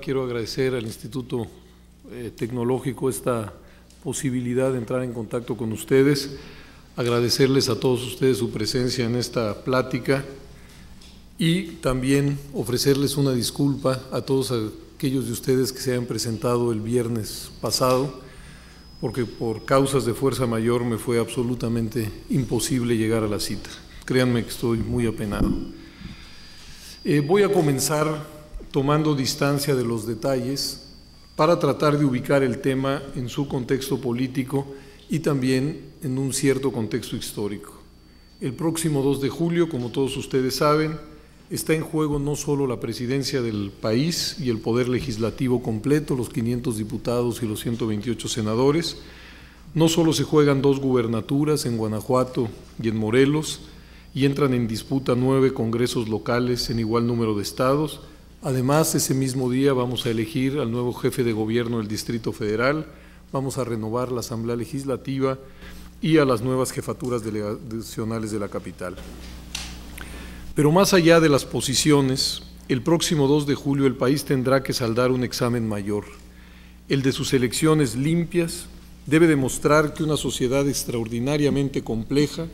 quiero agradecer al Instituto eh, Tecnológico esta posibilidad de entrar en contacto con ustedes, agradecerles a todos ustedes su presencia en esta plática y también ofrecerles una disculpa a todos aquellos de ustedes que se han presentado el viernes pasado, porque por causas de fuerza mayor me fue absolutamente imposible llegar a la cita. Créanme que estoy muy apenado. Eh, voy a comenzar tomando distancia de los detalles para tratar de ubicar el tema en su contexto político y también en un cierto contexto histórico. El próximo 2 de julio, como todos ustedes saben, está en juego no solo la presidencia del país y el poder legislativo completo, los 500 diputados y los 128 senadores, no solo se juegan dos gubernaturas en Guanajuato y en Morelos, y entran en disputa nueve congresos locales en igual número de estados, Además, ese mismo día vamos a elegir al nuevo jefe de gobierno del Distrito Federal, vamos a renovar la Asamblea Legislativa y a las nuevas jefaturas delegacionales de la capital. Pero más allá de las posiciones, el próximo 2 de julio el país tendrá que saldar un examen mayor, el de sus elecciones limpias, debe demostrar que una sociedad extraordinariamente compleja,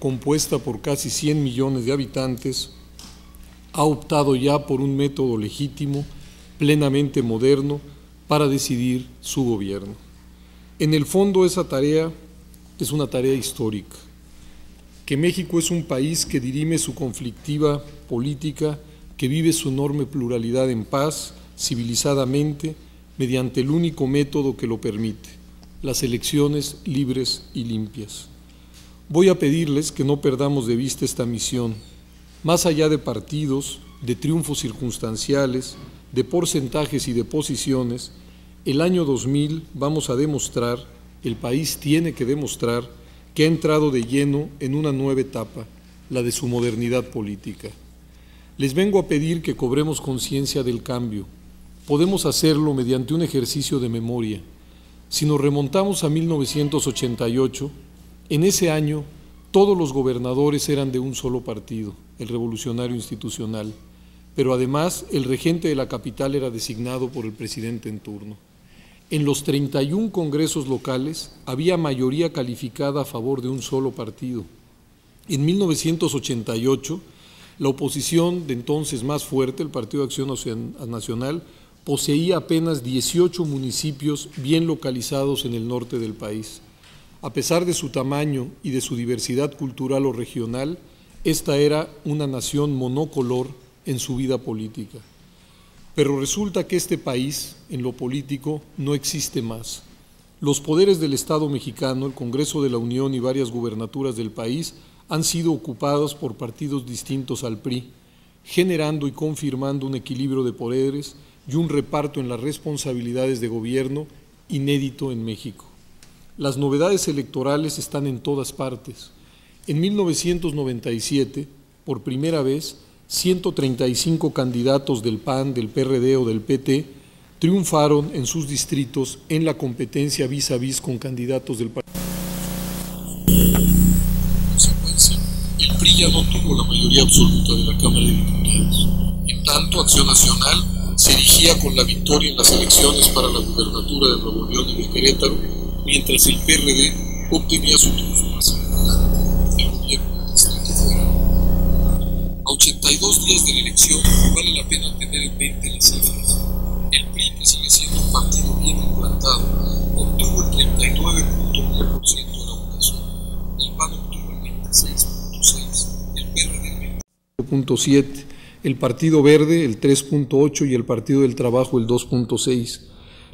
compuesta por casi 100 millones de habitantes, ha optado ya por un método legítimo, plenamente moderno, para decidir su gobierno. En el fondo esa tarea es una tarea histórica, que México es un país que dirime su conflictiva política, que vive su enorme pluralidad en paz, civilizadamente, mediante el único método que lo permite, las elecciones libres y limpias. Voy a pedirles que no perdamos de vista esta misión más allá de partidos, de triunfos circunstanciales, de porcentajes y de posiciones, el año 2000 vamos a demostrar, el país tiene que demostrar, que ha entrado de lleno en una nueva etapa, la de su modernidad política. Les vengo a pedir que cobremos conciencia del cambio. Podemos hacerlo mediante un ejercicio de memoria. Si nos remontamos a 1988, en ese año todos los gobernadores eran de un solo partido, el Revolucionario Institucional, pero además el regente de la capital era designado por el presidente en turno. En los 31 congresos locales había mayoría calificada a favor de un solo partido. En 1988, la oposición de entonces más fuerte, el Partido de Acción Nacional, poseía apenas 18 municipios bien localizados en el norte del país. A pesar de su tamaño y de su diversidad cultural o regional, esta era una nación monocolor en su vida política. Pero resulta que este país, en lo político, no existe más. Los poderes del Estado mexicano, el Congreso de la Unión y varias gubernaturas del país han sido ocupados por partidos distintos al PRI, generando y confirmando un equilibrio de poderes y un reparto en las responsabilidades de gobierno inédito en México. Las novedades electorales están en todas partes. En 1997, por primera vez, 135 candidatos del PAN, del PRD o del PT triunfaron en sus distritos en la competencia vis a vis con candidatos del partido. En el PRI ya no tuvo la mayoría absoluta de la Cámara de Diputados. En tanto, Acción Nacional se erigía con la victoria en las elecciones para la gubernatura de Nuevo León y de Querétaro mientras el PRD obtenía su triunfo más importante, el gobierno la Federal. A 82 días de la elección vale la pena tener en mente las cifras. El PRI, sigue siendo un partido bien implantado, obtuvo el 39.9% de la votación, el PAN obtuvo el 26.6%, el PRD el 20.7%, el Partido Verde el 3.8% y el Partido del Trabajo el 2.6%.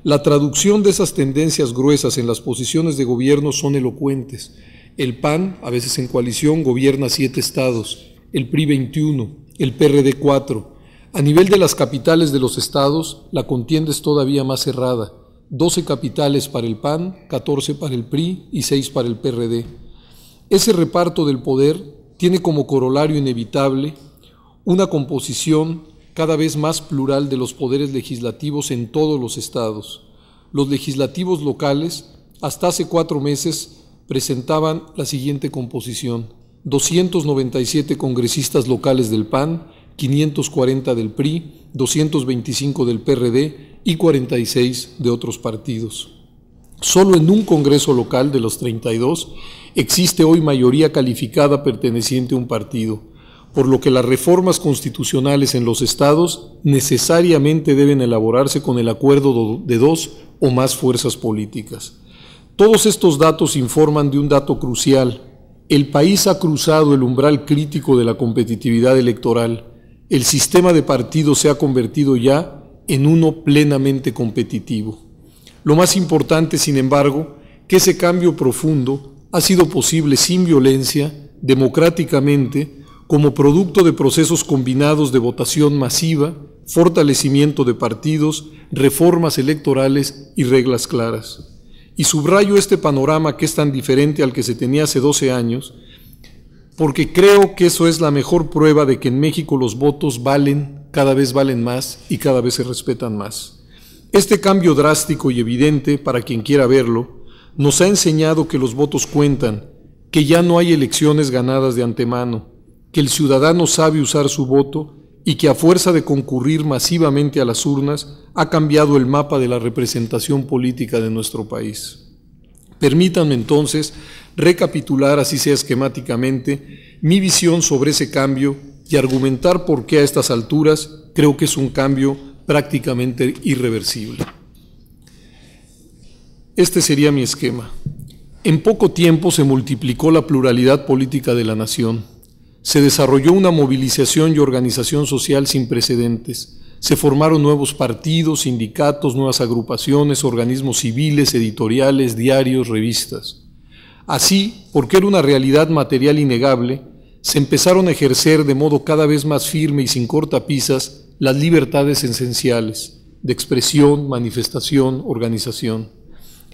La traducción de esas tendencias gruesas en las posiciones de gobierno son elocuentes. El PAN, a veces en coalición, gobierna siete estados, el PRI 21, el PRD 4. A nivel de las capitales de los estados, la contienda es todavía más cerrada. 12 capitales para el PAN, 14 para el PRI y 6 para el PRD. Ese reparto del poder tiene como corolario inevitable una composición cada vez más plural de los poderes legislativos en todos los estados. Los legislativos locales, hasta hace cuatro meses, presentaban la siguiente composición. 297 congresistas locales del PAN, 540 del PRI, 225 del PRD y 46 de otros partidos. Solo en un Congreso local de los 32 existe hoy mayoría calificada perteneciente a un partido por lo que las reformas constitucionales en los estados necesariamente deben elaborarse con el acuerdo de dos o más fuerzas políticas. Todos estos datos informan de un dato crucial. El país ha cruzado el umbral crítico de la competitividad electoral. El sistema de partidos se ha convertido ya en uno plenamente competitivo. Lo más importante, sin embargo, que ese cambio profundo ha sido posible sin violencia, democráticamente, como producto de procesos combinados de votación masiva, fortalecimiento de partidos, reformas electorales y reglas claras. Y subrayo este panorama que es tan diferente al que se tenía hace 12 años, porque creo que eso es la mejor prueba de que en México los votos valen, cada vez valen más y cada vez se respetan más. Este cambio drástico y evidente, para quien quiera verlo, nos ha enseñado que los votos cuentan, que ya no hay elecciones ganadas de antemano, que el ciudadano sabe usar su voto y que a fuerza de concurrir masivamente a las urnas ha cambiado el mapa de la representación política de nuestro país. Permítanme entonces recapitular, así sea esquemáticamente, mi visión sobre ese cambio y argumentar por qué a estas alturas creo que es un cambio prácticamente irreversible. Este sería mi esquema. En poco tiempo se multiplicó la pluralidad política de la nación se desarrolló una movilización y organización social sin precedentes. Se formaron nuevos partidos, sindicatos, nuevas agrupaciones, organismos civiles, editoriales, diarios, revistas. Así, porque era una realidad material innegable, se empezaron a ejercer de modo cada vez más firme y sin cortapisas las libertades esenciales de expresión, manifestación, organización.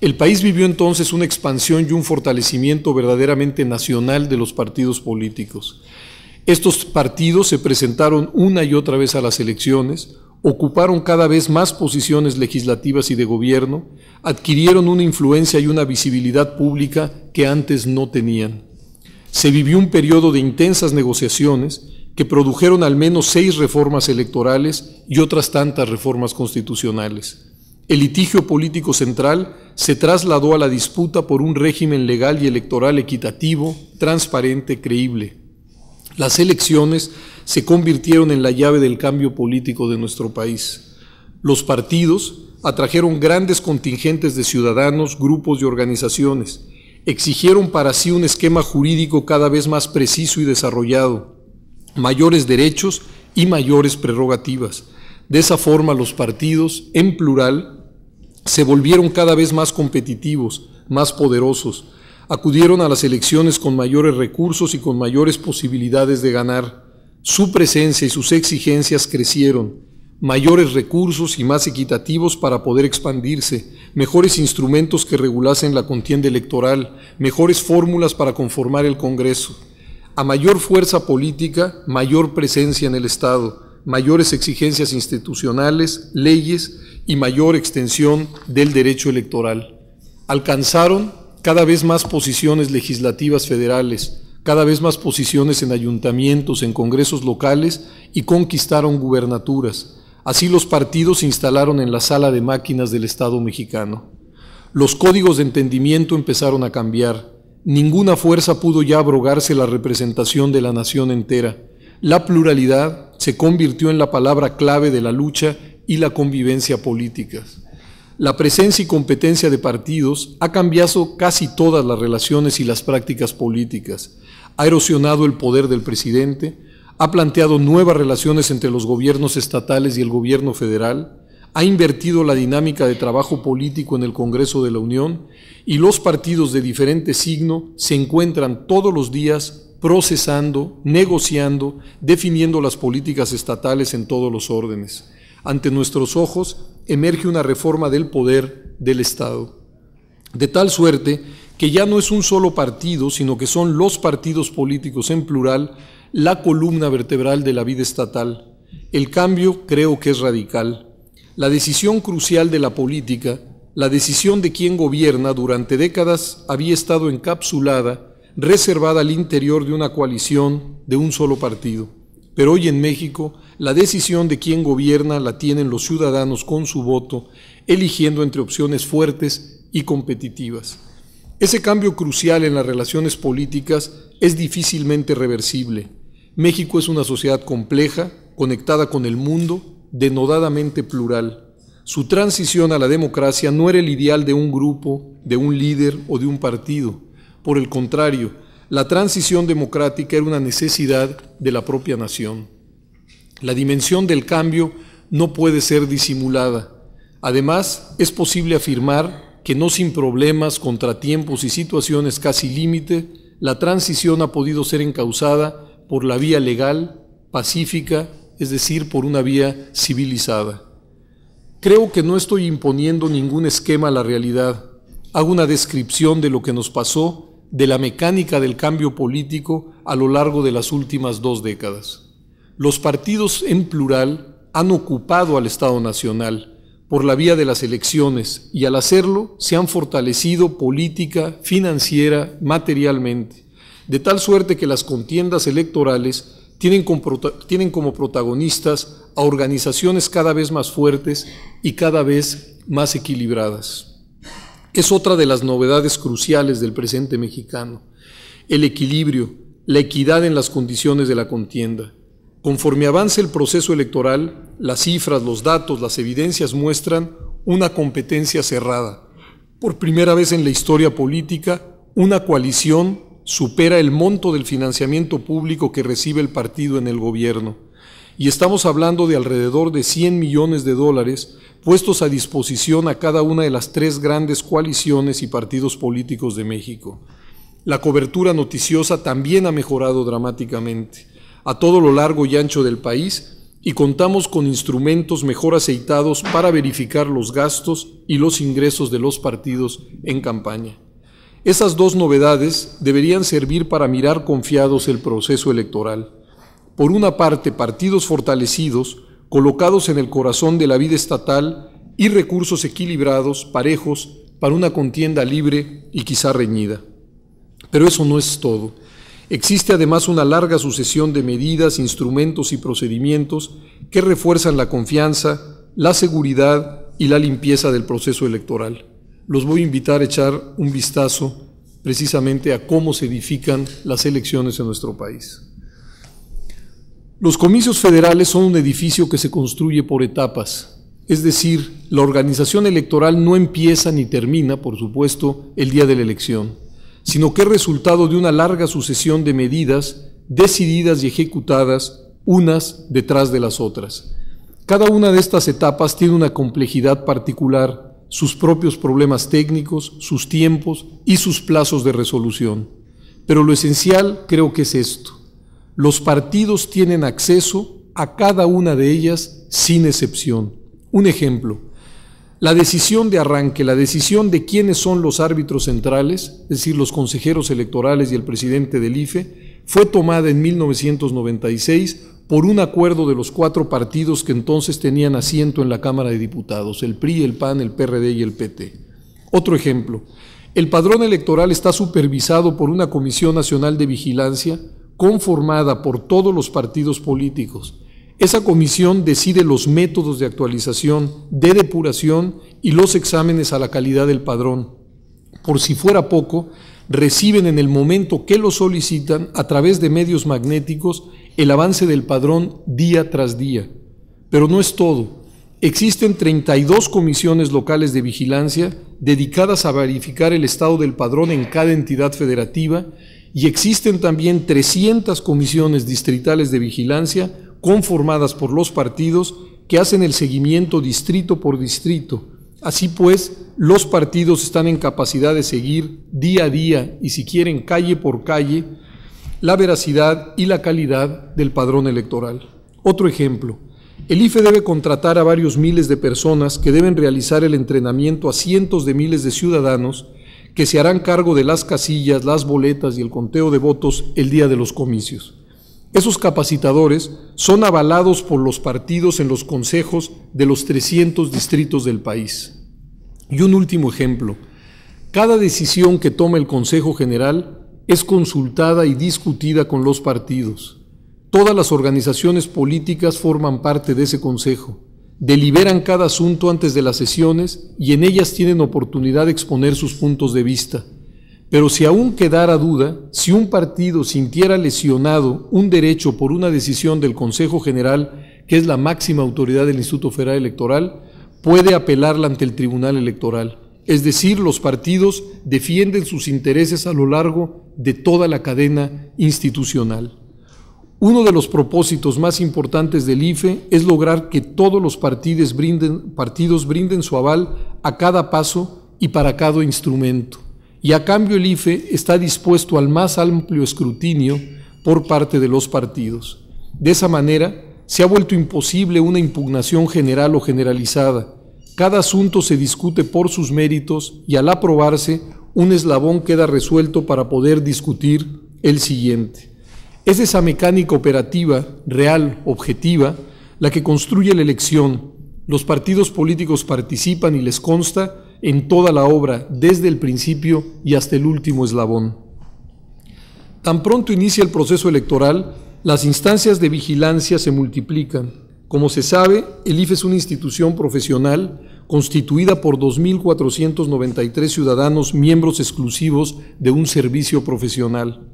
El país vivió entonces una expansión y un fortalecimiento verdaderamente nacional de los partidos políticos. Estos partidos se presentaron una y otra vez a las elecciones, ocuparon cada vez más posiciones legislativas y de gobierno, adquirieron una influencia y una visibilidad pública que antes no tenían. Se vivió un periodo de intensas negociaciones que produjeron al menos seis reformas electorales y otras tantas reformas constitucionales el litigio político central se trasladó a la disputa por un régimen legal y electoral equitativo, transparente, creíble. Las elecciones se convirtieron en la llave del cambio político de nuestro país. Los partidos atrajeron grandes contingentes de ciudadanos, grupos y organizaciones. Exigieron para sí un esquema jurídico cada vez más preciso y desarrollado, mayores derechos y mayores prerrogativas. De esa forma los partidos, en plural, se volvieron cada vez más competitivos, más poderosos, acudieron a las elecciones con mayores recursos y con mayores posibilidades de ganar. Su presencia y sus exigencias crecieron, mayores recursos y más equitativos para poder expandirse, mejores instrumentos que regulasen la contienda electoral, mejores fórmulas para conformar el Congreso. A mayor fuerza política, mayor presencia en el Estado, mayores exigencias institucionales, leyes, y mayor extensión del derecho electoral. Alcanzaron cada vez más posiciones legislativas federales, cada vez más posiciones en ayuntamientos, en congresos locales y conquistaron gubernaturas. Así los partidos se instalaron en la sala de máquinas del Estado mexicano. Los códigos de entendimiento empezaron a cambiar. Ninguna fuerza pudo ya abrogarse la representación de la nación entera. La pluralidad se convirtió en la palabra clave de la lucha y la convivencia políticas. La presencia y competencia de partidos ha cambiado casi todas las relaciones y las prácticas políticas, ha erosionado el poder del presidente, ha planteado nuevas relaciones entre los gobiernos estatales y el gobierno federal, ha invertido la dinámica de trabajo político en el Congreso de la Unión y los partidos de diferente signo se encuentran todos los días procesando, negociando, definiendo las políticas estatales en todos los órdenes. Ante nuestros ojos emerge una reforma del poder del Estado. De tal suerte que ya no es un solo partido, sino que son los partidos políticos en plural la columna vertebral de la vida estatal. El cambio creo que es radical. La decisión crucial de la política, la decisión de quién gobierna durante décadas había estado encapsulada, reservada al interior de una coalición de un solo partido. Pero hoy en México la decisión de quién gobierna la tienen los ciudadanos con su voto, eligiendo entre opciones fuertes y competitivas. Ese cambio crucial en las relaciones políticas es difícilmente reversible. México es una sociedad compleja, conectada con el mundo, denodadamente plural. Su transición a la democracia no era el ideal de un grupo, de un líder o de un partido. Por el contrario, la transición democrática era una necesidad de la propia nación. La dimensión del cambio no puede ser disimulada. Además, es posible afirmar que no sin problemas, contratiempos y situaciones casi límite, la transición ha podido ser encausada por la vía legal, pacífica, es decir, por una vía civilizada. Creo que no estoy imponiendo ningún esquema a la realidad. Hago una descripción de lo que nos pasó, de la mecánica del cambio político a lo largo de las últimas dos décadas los partidos en plural han ocupado al Estado Nacional por la vía de las elecciones y al hacerlo se han fortalecido política, financiera, materialmente, de tal suerte que las contiendas electorales tienen como, protagonistas a organizaciones cada vez más fuertes y cada vez más equilibradas. Es otra de las novedades cruciales del presente mexicano, el equilibrio, la equidad en las condiciones de la contienda Conforme avance el proceso electoral, las cifras, los datos, las evidencias muestran una competencia cerrada. Por primera vez en la historia política, una coalición supera el monto del financiamiento público que recibe el partido en el gobierno. Y estamos hablando de alrededor de 100 millones de dólares puestos a disposición a cada una de las tres grandes coaliciones y partidos políticos de México. La cobertura noticiosa también ha mejorado dramáticamente a todo lo largo y ancho del país y contamos con instrumentos mejor aceitados para verificar los gastos y los ingresos de los partidos en campaña. Esas dos novedades deberían servir para mirar confiados el proceso electoral. Por una parte, partidos fortalecidos, colocados en el corazón de la vida estatal y recursos equilibrados, parejos, para una contienda libre y quizá reñida. Pero eso no es todo. Existe además una larga sucesión de medidas, instrumentos y procedimientos que refuerzan la confianza, la seguridad y la limpieza del proceso electoral. Los voy a invitar a echar un vistazo precisamente a cómo se edifican las elecciones en nuestro país. Los comicios federales son un edificio que se construye por etapas, es decir, la organización electoral no empieza ni termina, por supuesto, el día de la elección sino que es resultado de una larga sucesión de medidas decididas y ejecutadas unas detrás de las otras. Cada una de estas etapas tiene una complejidad particular, sus propios problemas técnicos, sus tiempos y sus plazos de resolución. Pero lo esencial creo que es esto. Los partidos tienen acceso a cada una de ellas sin excepción. Un ejemplo, la decisión de arranque, la decisión de quiénes son los árbitros centrales, es decir, los consejeros electorales y el presidente del IFE, fue tomada en 1996 por un acuerdo de los cuatro partidos que entonces tenían asiento en la Cámara de Diputados, el PRI, el PAN, el PRD y el PT. Otro ejemplo, el padrón electoral está supervisado por una Comisión Nacional de Vigilancia conformada por todos los partidos políticos esa comisión decide los métodos de actualización, de depuración y los exámenes a la calidad del padrón. Por si fuera poco, reciben en el momento que lo solicitan a través de medios magnéticos el avance del padrón día tras día. Pero no es todo. Existen 32 comisiones locales de vigilancia dedicadas a verificar el estado del padrón en cada entidad federativa y existen también 300 comisiones distritales de vigilancia conformadas por los partidos que hacen el seguimiento distrito por distrito. Así pues, los partidos están en capacidad de seguir día a día y si quieren calle por calle la veracidad y la calidad del padrón electoral. Otro ejemplo, el IFE debe contratar a varios miles de personas que deben realizar el entrenamiento a cientos de miles de ciudadanos que se harán cargo de las casillas, las boletas y el conteo de votos el día de los comicios. Esos capacitadores son avalados por los partidos en los consejos de los 300 distritos del país. Y un último ejemplo. Cada decisión que toma el Consejo General es consultada y discutida con los partidos. Todas las organizaciones políticas forman parte de ese Consejo. Deliberan cada asunto antes de las sesiones y en ellas tienen oportunidad de exponer sus puntos de vista. Pero si aún quedara duda, si un partido sintiera lesionado un derecho por una decisión del Consejo General, que es la máxima autoridad del Instituto Federal Electoral, puede apelarla ante el Tribunal Electoral. Es decir, los partidos defienden sus intereses a lo largo de toda la cadena institucional. Uno de los propósitos más importantes del IFE es lograr que todos los partidos brinden, partidos brinden su aval a cada paso y para cada instrumento y a cambio el IFE está dispuesto al más amplio escrutinio por parte de los partidos. De esa manera, se ha vuelto imposible una impugnación general o generalizada. Cada asunto se discute por sus méritos y al aprobarse, un eslabón queda resuelto para poder discutir el siguiente. Es esa mecánica operativa, real, objetiva, la que construye la elección. Los partidos políticos participan y les consta en toda la obra, desde el principio y hasta el último eslabón. Tan pronto inicia el proceso electoral, las instancias de vigilancia se multiplican. Como se sabe, el IFE es una institución profesional constituida por 2.493 ciudadanos miembros exclusivos de un servicio profesional.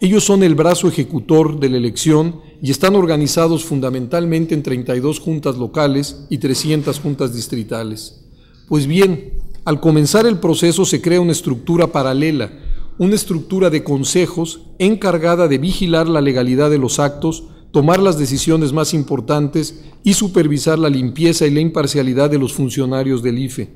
Ellos son el brazo ejecutor de la elección y están organizados fundamentalmente en 32 juntas locales y 300 juntas distritales. Pues bien, al comenzar el proceso se crea una estructura paralela, una estructura de consejos encargada de vigilar la legalidad de los actos, tomar las decisiones más importantes y supervisar la limpieza y la imparcialidad de los funcionarios del IFE.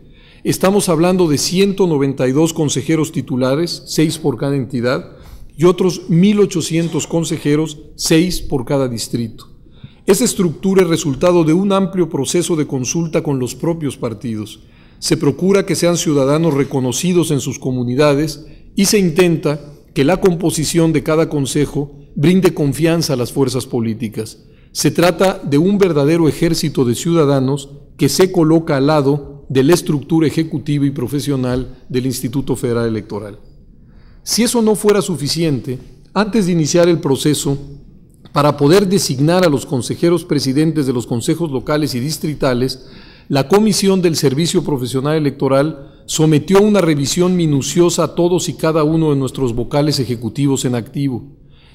Estamos hablando de 192 consejeros titulares, 6 por cada entidad, y otros 1.800 consejeros, 6 por cada distrito. Esa estructura es resultado de un amplio proceso de consulta con los propios partidos se procura que sean ciudadanos reconocidos en sus comunidades y se intenta que la composición de cada consejo brinde confianza a las fuerzas políticas. Se trata de un verdadero ejército de ciudadanos que se coloca al lado de la estructura ejecutiva y profesional del Instituto Federal Electoral. Si eso no fuera suficiente, antes de iniciar el proceso, para poder designar a los consejeros presidentes de los consejos locales y distritales, la Comisión del Servicio Profesional Electoral sometió una revisión minuciosa a todos y cada uno de nuestros vocales ejecutivos en activo.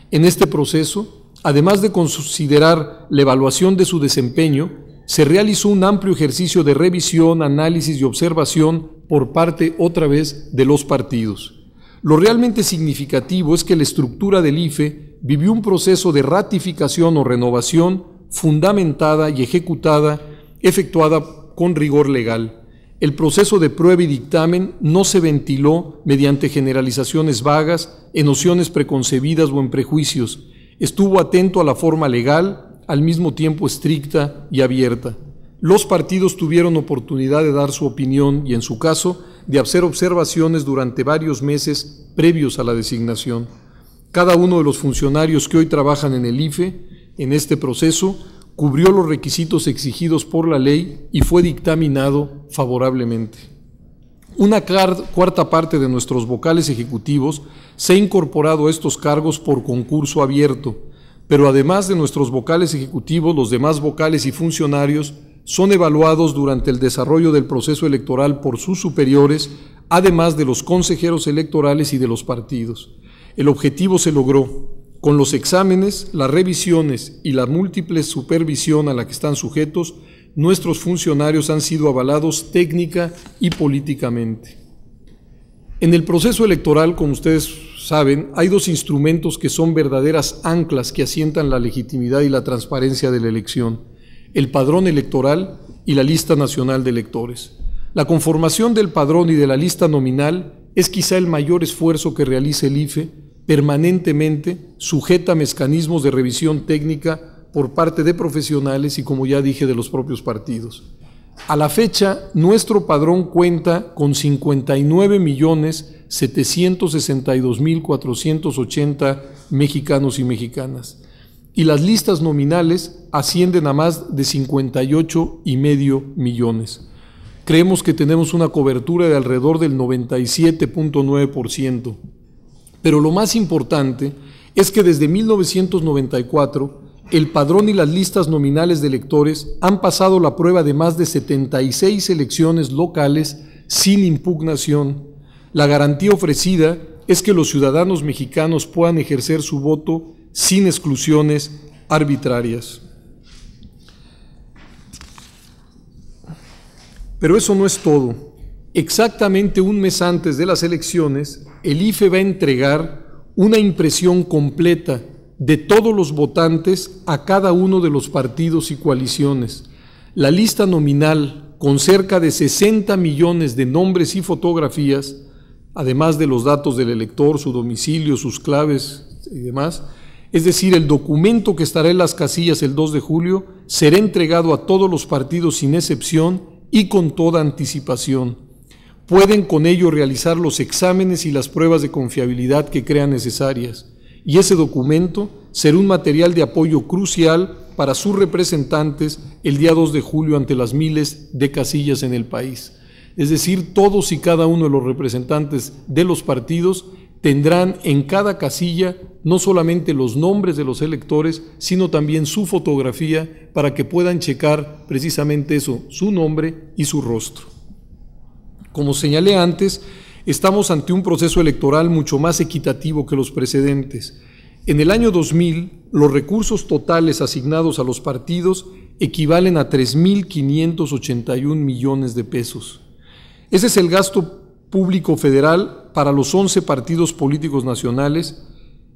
En este proceso, además de considerar la evaluación de su desempeño, se realizó un amplio ejercicio de revisión, análisis y observación por parte otra vez de los partidos. Lo realmente significativo es que la estructura del IFE vivió un proceso de ratificación o renovación fundamentada y ejecutada, efectuada con rigor legal. El proceso de prueba y dictamen no se ventiló mediante generalizaciones vagas, en nociones preconcebidas o en prejuicios. Estuvo atento a la forma legal, al mismo tiempo estricta y abierta. Los partidos tuvieron oportunidad de dar su opinión y, en su caso, de hacer observaciones durante varios meses previos a la designación. Cada uno de los funcionarios que hoy trabajan en el IFE, en este proceso, cubrió los requisitos exigidos por la ley y fue dictaminado favorablemente. Una cuarta parte de nuestros vocales ejecutivos se ha incorporado a estos cargos por concurso abierto, pero además de nuestros vocales ejecutivos, los demás vocales y funcionarios son evaluados durante el desarrollo del proceso electoral por sus superiores, además de los consejeros electorales y de los partidos. El objetivo se logró, con los exámenes, las revisiones y la múltiple supervisión a la que están sujetos, nuestros funcionarios han sido avalados técnica y políticamente. En el proceso electoral, como ustedes saben, hay dos instrumentos que son verdaderas anclas que asientan la legitimidad y la transparencia de la elección, el padrón electoral y la lista nacional de electores. La conformación del padrón y de la lista nominal es quizá el mayor esfuerzo que realiza el IFE permanentemente sujeta a mecanismos de revisión técnica por parte de profesionales y, como ya dije, de los propios partidos. A la fecha, nuestro padrón cuenta con 59.762.480 mexicanos y mexicanas, y las listas nominales ascienden a más de 58,5 millones. Creemos que tenemos una cobertura de alrededor del 97.9%. Pero lo más importante es que desde 1994 el padrón y las listas nominales de electores han pasado la prueba de más de 76 elecciones locales sin impugnación. La garantía ofrecida es que los ciudadanos mexicanos puedan ejercer su voto sin exclusiones arbitrarias. Pero eso no es todo. Exactamente un mes antes de las elecciones, el IFE va a entregar una impresión completa de todos los votantes a cada uno de los partidos y coaliciones. La lista nominal, con cerca de 60 millones de nombres y fotografías, además de los datos del elector, su domicilio, sus claves y demás, es decir, el documento que estará en las casillas el 2 de julio, será entregado a todos los partidos sin excepción y con toda anticipación pueden con ello realizar los exámenes y las pruebas de confiabilidad que crean necesarias, y ese documento será un material de apoyo crucial para sus representantes el día 2 de julio ante las miles de casillas en el país. Es decir, todos y cada uno de los representantes de los partidos tendrán en cada casilla no solamente los nombres de los electores, sino también su fotografía para que puedan checar precisamente eso, su nombre y su rostro. Como señalé antes, estamos ante un proceso electoral mucho más equitativo que los precedentes. En el año 2000, los recursos totales asignados a los partidos equivalen a 3.581 millones de pesos. Ese es el gasto público federal para los 11 partidos políticos nacionales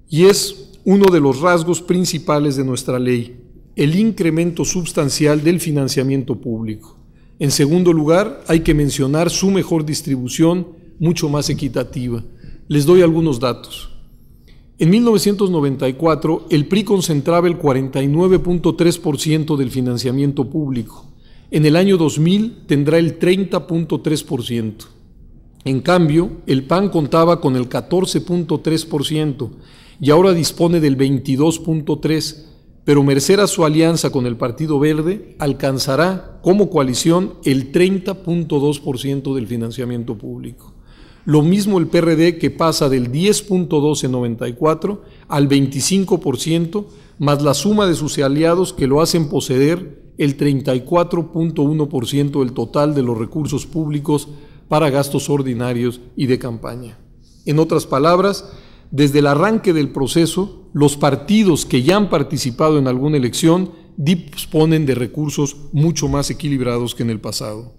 y es uno de los rasgos principales de nuestra ley, el incremento sustancial del financiamiento público. En segundo lugar, hay que mencionar su mejor distribución, mucho más equitativa. Les doy algunos datos. En 1994, el PRI concentraba el 49.3% del financiamiento público. En el año 2000 tendrá el 30.3%. En cambio, el PAN contaba con el 14.3% y ahora dispone del 22.3%, pero merced a su alianza con el Partido Verde, alcanzará como coalición el 30.2% del financiamiento público. Lo mismo el PRD que pasa del 10.1294% en 94 al 25%, más la suma de sus aliados que lo hacen poseer el 34.1% del total de los recursos públicos para gastos ordinarios y de campaña. En otras palabras, desde el arranque del proceso, los partidos que ya han participado en alguna elección disponen de recursos mucho más equilibrados que en el pasado.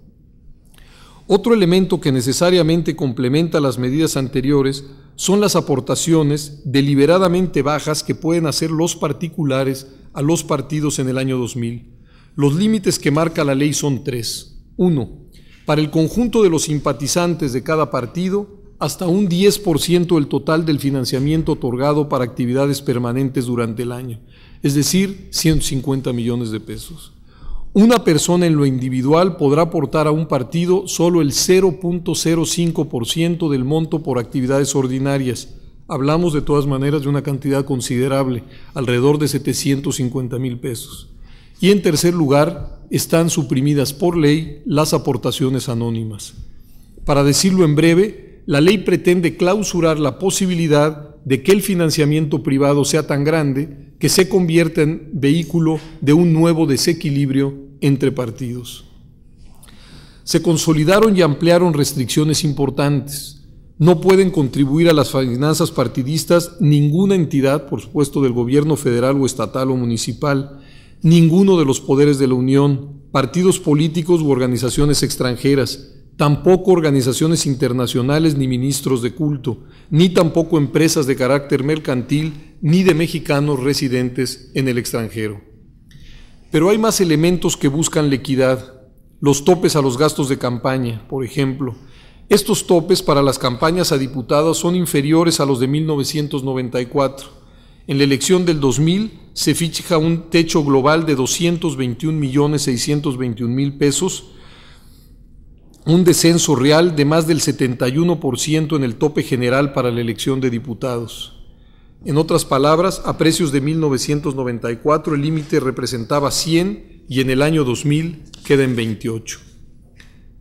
Otro elemento que necesariamente complementa las medidas anteriores son las aportaciones deliberadamente bajas que pueden hacer los particulares a los partidos en el año 2000. Los límites que marca la ley son tres. Uno, Para el conjunto de los simpatizantes de cada partido, hasta un 10% del total del financiamiento otorgado para actividades permanentes durante el año, es decir, 150 millones de pesos. Una persona en lo individual podrá aportar a un partido solo el 0.05% del monto por actividades ordinarias. Hablamos de todas maneras de una cantidad considerable, alrededor de 750 mil pesos. Y en tercer lugar, están suprimidas por ley las aportaciones anónimas. Para decirlo en breve, la ley pretende clausurar la posibilidad de que el financiamiento privado sea tan grande que se convierta en vehículo de un nuevo desequilibrio entre partidos. Se consolidaron y ampliaron restricciones importantes. No pueden contribuir a las finanzas partidistas ninguna entidad, por supuesto, del gobierno federal o estatal o municipal, ninguno de los poderes de la Unión, partidos políticos u organizaciones extranjeras, tampoco organizaciones internacionales ni ministros de culto, ni tampoco empresas de carácter mercantil, ni de mexicanos residentes en el extranjero. Pero hay más elementos que buscan la equidad, los topes a los gastos de campaña, por ejemplo. Estos topes para las campañas a diputados son inferiores a los de 1994. En la elección del 2000 se fija un techo global de 221.621.000 pesos, un descenso real de más del 71% en el tope general para la elección de diputados. En otras palabras, a precios de 1994 el límite representaba 100 y en el año 2000 queda en 28.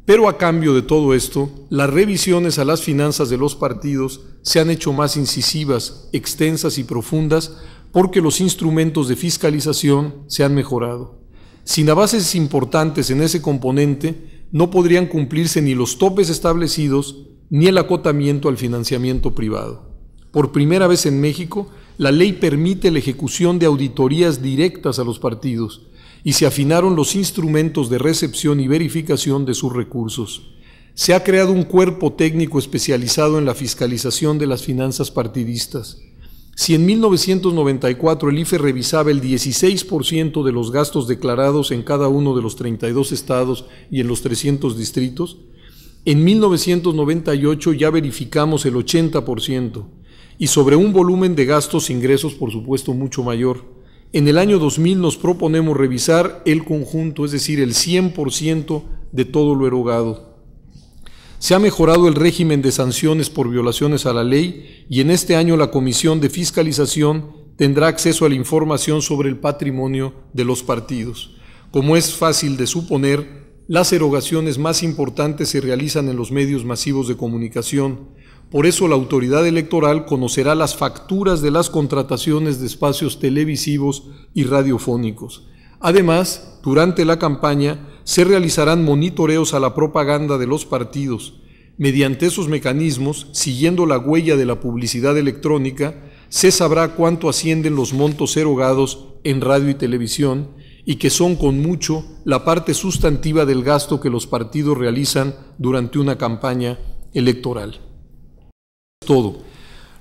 Pero a cambio de todo esto, las revisiones a las finanzas de los partidos se han hecho más incisivas, extensas y profundas porque los instrumentos de fiscalización se han mejorado. Sin avances importantes en ese componente, no podrían cumplirse ni los topes establecidos ni el acotamiento al financiamiento privado. Por primera vez en México, la ley permite la ejecución de auditorías directas a los partidos y se afinaron los instrumentos de recepción y verificación de sus recursos. Se ha creado un cuerpo técnico especializado en la fiscalización de las finanzas partidistas. Si en 1994 el IFE revisaba el 16% de los gastos declarados en cada uno de los 32 estados y en los 300 distritos, en 1998 ya verificamos el 80% y sobre un volumen de gastos e ingresos por supuesto mucho mayor. En el año 2000 nos proponemos revisar el conjunto, es decir, el 100% de todo lo erogado. Se ha mejorado el régimen de sanciones por violaciones a la ley y en este año la Comisión de Fiscalización tendrá acceso a la información sobre el patrimonio de los partidos. Como es fácil de suponer, las erogaciones más importantes se realizan en los medios masivos de comunicación. Por eso la autoridad electoral conocerá las facturas de las contrataciones de espacios televisivos y radiofónicos. Además, durante la campaña, se realizarán monitoreos a la propaganda de los partidos. Mediante esos mecanismos, siguiendo la huella de la publicidad electrónica, se sabrá cuánto ascienden los montos erogados en radio y televisión y que son con mucho la parte sustantiva del gasto que los partidos realizan durante una campaña electoral. Todo.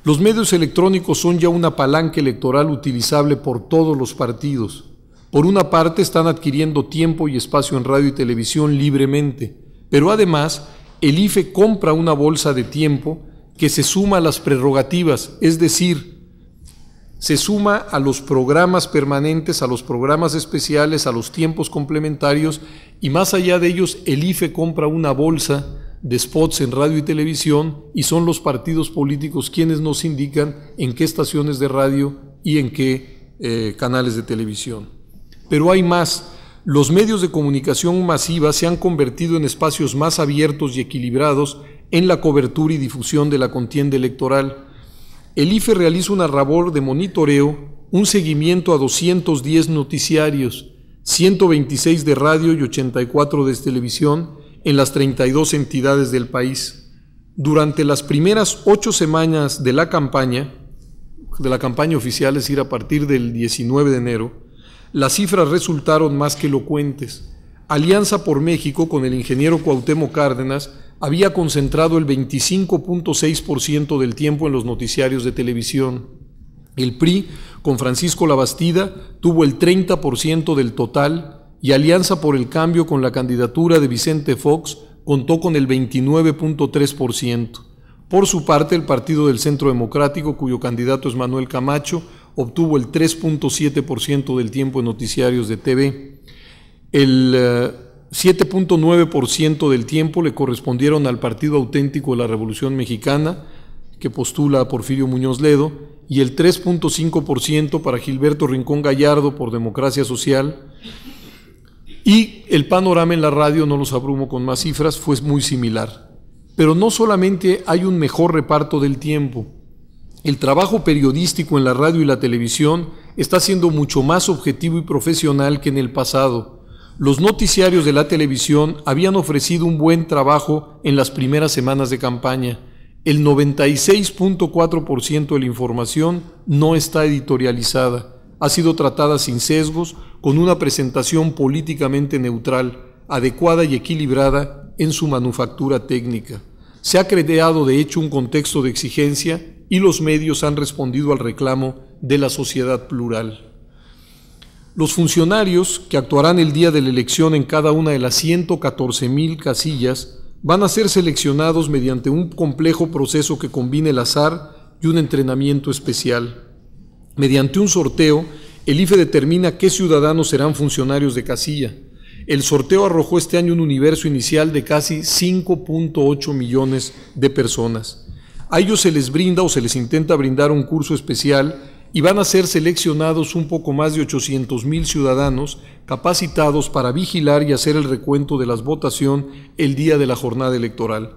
Los medios electrónicos son ya una palanca electoral utilizable por todos los partidos por una parte, están adquiriendo tiempo y espacio en radio y televisión libremente, pero además, el IFE compra una bolsa de tiempo que se suma a las prerrogativas, es decir, se suma a los programas permanentes, a los programas especiales, a los tiempos complementarios y más allá de ellos, el IFE compra una bolsa de spots en radio y televisión y son los partidos políticos quienes nos indican en qué estaciones de radio y en qué eh, canales de televisión. Pero hay más. Los medios de comunicación masiva se han convertido en espacios más abiertos y equilibrados en la cobertura y difusión de la contienda electoral. El IFE realiza un labor de monitoreo, un seguimiento a 210 noticiarios, 126 de radio y 84 de televisión en las 32 entidades del país. Durante las primeras ocho semanas de la campaña, de la campaña oficial, es decir, a partir del 19 de enero, las cifras resultaron más que elocuentes. Alianza por México con el ingeniero Cuauhtémoc Cárdenas había concentrado el 25.6% del tiempo en los noticiarios de televisión. El PRI, con Francisco Labastida, tuvo el 30% del total y Alianza por el Cambio con la candidatura de Vicente Fox contó con el 29.3%. Por su parte, el Partido del Centro Democrático, cuyo candidato es Manuel Camacho, obtuvo el 3.7% del tiempo en noticiarios de TV. El 7.9% eh, del tiempo le correspondieron al Partido Auténtico de la Revolución Mexicana, que postula a Porfirio Muñoz Ledo, y el 3.5% para Gilberto Rincón Gallardo por Democracia Social. Y el panorama en la radio, no los abrumo con más cifras, fue muy similar. Pero no solamente hay un mejor reparto del tiempo, el trabajo periodístico en la radio y la televisión está siendo mucho más objetivo y profesional que en el pasado. Los noticiarios de la televisión habían ofrecido un buen trabajo en las primeras semanas de campaña. El 96.4% de la información no está editorializada. Ha sido tratada sin sesgos, con una presentación políticamente neutral, adecuada y equilibrada en su manufactura técnica. Se ha creado de hecho un contexto de exigencia y los medios han respondido al reclamo de la sociedad plural. Los funcionarios que actuarán el día de la elección en cada una de las mil casillas van a ser seleccionados mediante un complejo proceso que combine el azar y un entrenamiento especial. Mediante un sorteo, el IFE determina qué ciudadanos serán funcionarios de casilla. El sorteo arrojó este año un universo inicial de casi 5.8 millones de personas. A ellos se les brinda o se les intenta brindar un curso especial y van a ser seleccionados un poco más de 800 mil ciudadanos capacitados para vigilar y hacer el recuento de las votación el día de la jornada electoral.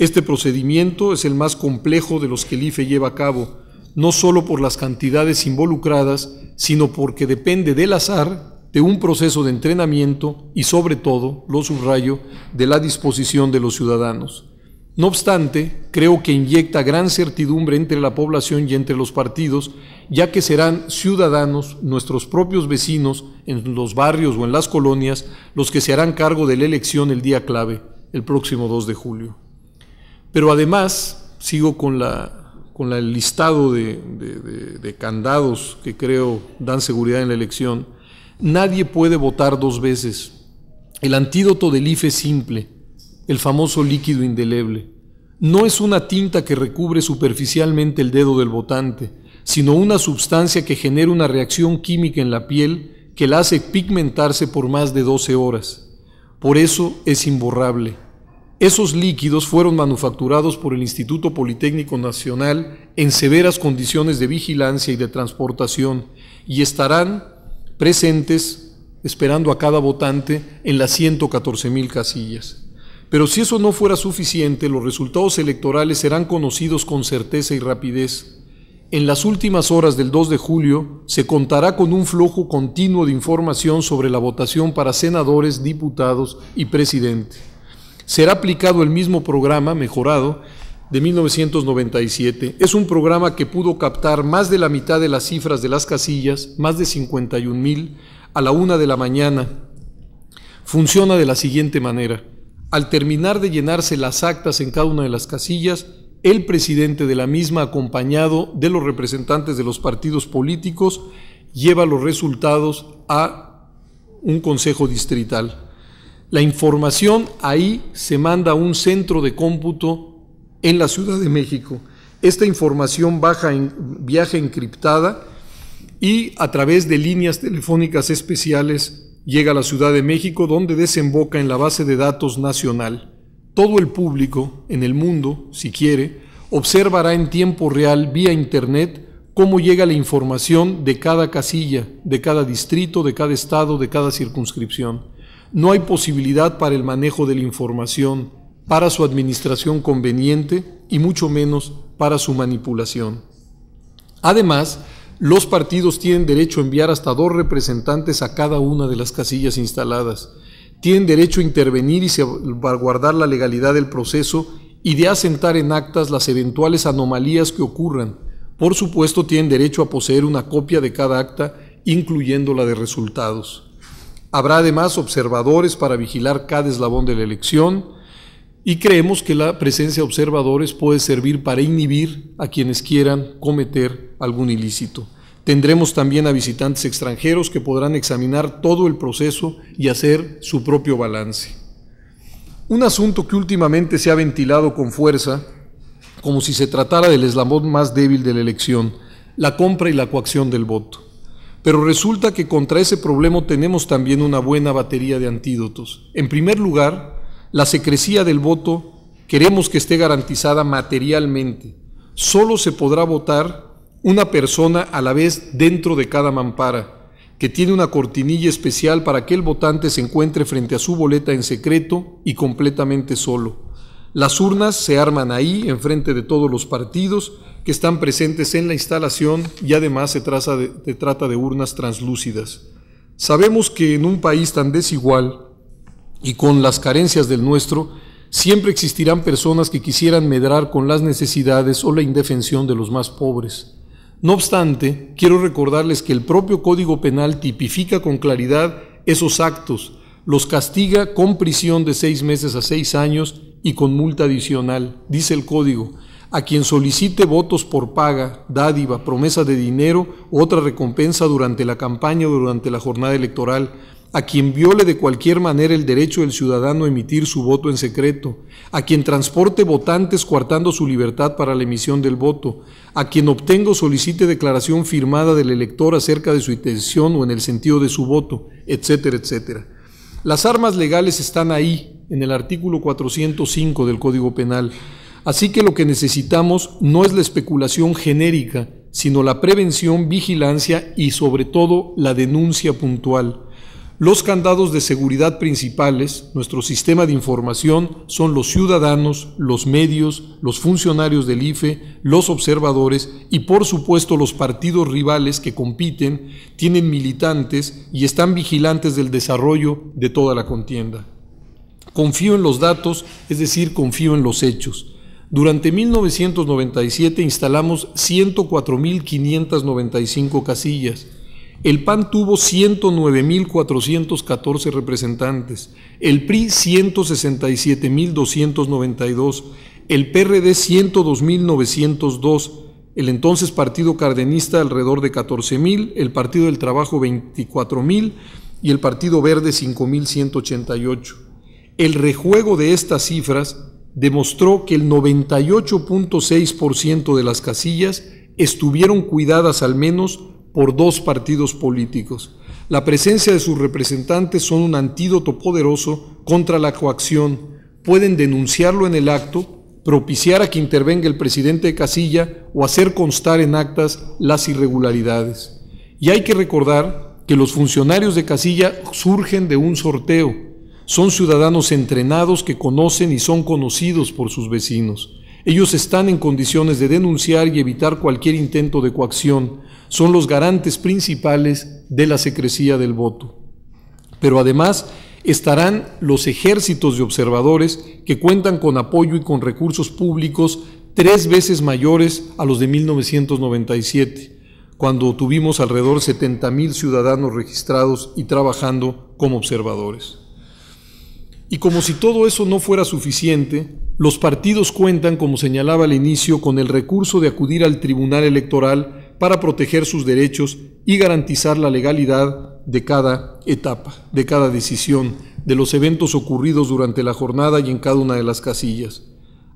Este procedimiento es el más complejo de los que el IFE lleva a cabo, no solo por las cantidades involucradas, sino porque depende del azar, de un proceso de entrenamiento y sobre todo, lo subrayo, de la disposición de los ciudadanos. No obstante, creo que inyecta gran certidumbre entre la población y entre los partidos, ya que serán ciudadanos, nuestros propios vecinos, en los barrios o en las colonias, los que se harán cargo de la elección el día clave, el próximo 2 de julio. Pero además, sigo con, la, con el listado de, de candados que creo dan seguridad en la elección, nadie puede votar dos veces. El antídoto del IFE es simple el famoso líquido indeleble. No es una tinta que recubre superficialmente el dedo del votante, sino una sustancia que genera una reacción química en la piel que la hace pigmentarse por más de 12 horas. Por eso es imborrable. Esos líquidos fueron manufacturados por el Instituto Politécnico Nacional en severas condiciones de vigilancia y de transportación y estarán presentes esperando a cada votante en las 114.000 casillas. Pero si eso no fuera suficiente, los resultados electorales serán conocidos con certeza y rapidez. En las últimas horas del 2 de julio se contará con un flujo continuo de información sobre la votación para senadores, diputados y presidente. Será aplicado el mismo programa mejorado de 1997. Es un programa que pudo captar más de la mitad de las cifras de las casillas, más de 51 mil, a la una de la mañana. Funciona de la siguiente manera. Al terminar de llenarse las actas en cada una de las casillas, el presidente de la misma, acompañado de los representantes de los partidos políticos, lleva los resultados a un consejo distrital. La información ahí se manda a un centro de cómputo en la Ciudad de México. Esta información baja en, viaja encriptada y a través de líneas telefónicas especiales Llega a la Ciudad de México donde desemboca en la base de datos nacional. Todo el público, en el mundo, si quiere, observará en tiempo real vía Internet cómo llega la información de cada casilla, de cada distrito, de cada estado, de cada circunscripción. No hay posibilidad para el manejo de la información, para su administración conveniente y mucho menos para su manipulación. Además, los partidos tienen derecho a enviar hasta dos representantes a cada una de las casillas instaladas. Tienen derecho a intervenir y salvaguardar la legalidad del proceso y de asentar en actas las eventuales anomalías que ocurran. Por supuesto, tienen derecho a poseer una copia de cada acta, incluyendo la de resultados. Habrá además observadores para vigilar cada eslabón de la elección, y creemos que la presencia de observadores puede servir para inhibir a quienes quieran cometer algún ilícito. Tendremos también a visitantes extranjeros que podrán examinar todo el proceso y hacer su propio balance. Un asunto que últimamente se ha ventilado con fuerza, como si se tratara del eslabón más débil de la elección, la compra y la coacción del voto. Pero resulta que contra ese problema tenemos también una buena batería de antídotos. En primer lugar, la secrecía del voto queremos que esté garantizada materialmente. Solo se podrá votar una persona a la vez dentro de cada mampara, que tiene una cortinilla especial para que el votante se encuentre frente a su boleta en secreto y completamente solo. Las urnas se arman ahí, enfrente de todos los partidos que están presentes en la instalación y además se, se trata de urnas translúcidas. Sabemos que en un país tan desigual, y con las carencias del nuestro, siempre existirán personas que quisieran medrar con las necesidades o la indefensión de los más pobres. No obstante, quiero recordarles que el propio Código Penal tipifica con claridad esos actos, los castiga con prisión de seis meses a seis años y con multa adicional. Dice el Código, a quien solicite votos por paga, dádiva, promesa de dinero u otra recompensa durante la campaña o durante la jornada electoral, a quien viole de cualquier manera el derecho del ciudadano a emitir su voto en secreto, a quien transporte votantes coartando su libertad para la emisión del voto, a quien obtenga o solicite declaración firmada del elector acerca de su intención o en el sentido de su voto, etcétera, etcétera. Las armas legales están ahí, en el artículo 405 del Código Penal. Así que lo que necesitamos no es la especulación genérica, sino la prevención, vigilancia y sobre todo la denuncia puntual. Los candados de seguridad principales, nuestro sistema de información, son los ciudadanos, los medios, los funcionarios del IFE, los observadores y por supuesto los partidos rivales que compiten, tienen militantes y están vigilantes del desarrollo de toda la contienda. Confío en los datos, es decir, confío en los hechos. Durante 1997 instalamos 104.595 casillas el PAN tuvo 109.414 representantes, el PRI 167.292, el PRD 102.902, el entonces Partido Cardenista alrededor de 14.000, el Partido del Trabajo 24.000 y el Partido Verde 5.188. El rejuego de estas cifras demostró que el 98.6% de las casillas estuvieron cuidadas al menos por dos partidos políticos. La presencia de sus representantes son un antídoto poderoso contra la coacción. Pueden denunciarlo en el acto, propiciar a que intervenga el presidente de casilla o hacer constar en actas las irregularidades. Y hay que recordar que los funcionarios de casilla surgen de un sorteo. Son ciudadanos entrenados que conocen y son conocidos por sus vecinos. Ellos están en condiciones de denunciar y evitar cualquier intento de coacción. Son los garantes principales de la secrecía del voto. Pero además estarán los ejércitos de observadores que cuentan con apoyo y con recursos públicos tres veces mayores a los de 1997, cuando tuvimos alrededor 70 mil ciudadanos registrados y trabajando como observadores. Y como si todo eso no fuera suficiente, los partidos cuentan, como señalaba al inicio, con el recurso de acudir al Tribunal Electoral para proteger sus derechos y garantizar la legalidad de cada etapa, de cada decisión, de los eventos ocurridos durante la jornada y en cada una de las casillas.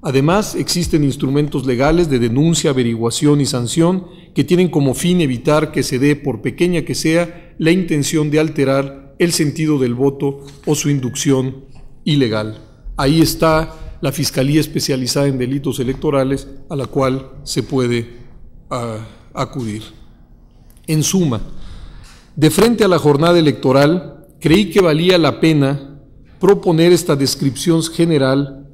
Además, existen instrumentos legales de denuncia, averiguación y sanción que tienen como fin evitar que se dé, por pequeña que sea, la intención de alterar el sentido del voto o su inducción ilegal. Ahí está la Fiscalía Especializada en Delitos Electorales a la cual se puede ah, acudir. En suma, de frente a la jornada electoral, creí que valía la pena proponer esta descripción general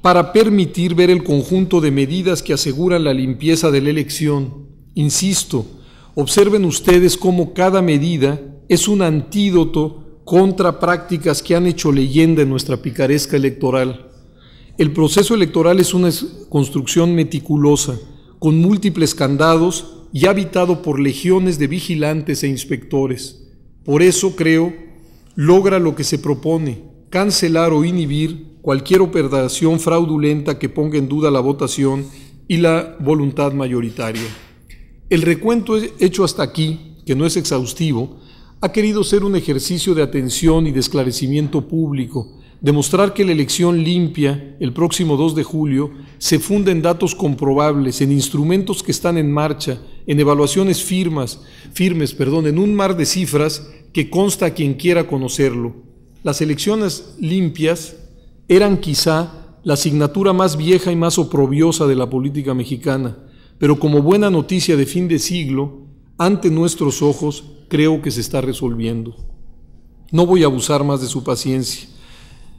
para permitir ver el conjunto de medidas que aseguran la limpieza de la elección. Insisto, observen ustedes cómo cada medida es un antídoto contra prácticas que han hecho leyenda en nuestra picaresca electoral. El proceso electoral es una construcción meticulosa, con múltiples candados y habitado por legiones de vigilantes e inspectores. Por eso, creo, logra lo que se propone, cancelar o inhibir cualquier operación fraudulenta que ponga en duda la votación y la voluntad mayoritaria. El recuento hecho hasta aquí, que no es exhaustivo, ha querido ser un ejercicio de atención y de esclarecimiento público, demostrar que la elección limpia el próximo 2 de julio se funda en datos comprobables, en instrumentos que están en marcha, en evaluaciones firmas, firmes, perdón, en un mar de cifras que consta a quien quiera conocerlo. Las elecciones limpias eran quizá la asignatura más vieja y más oprobiosa de la política mexicana, pero como buena noticia de fin de siglo, ante nuestros ojos creo que se está resolviendo. No voy a abusar más de su paciencia.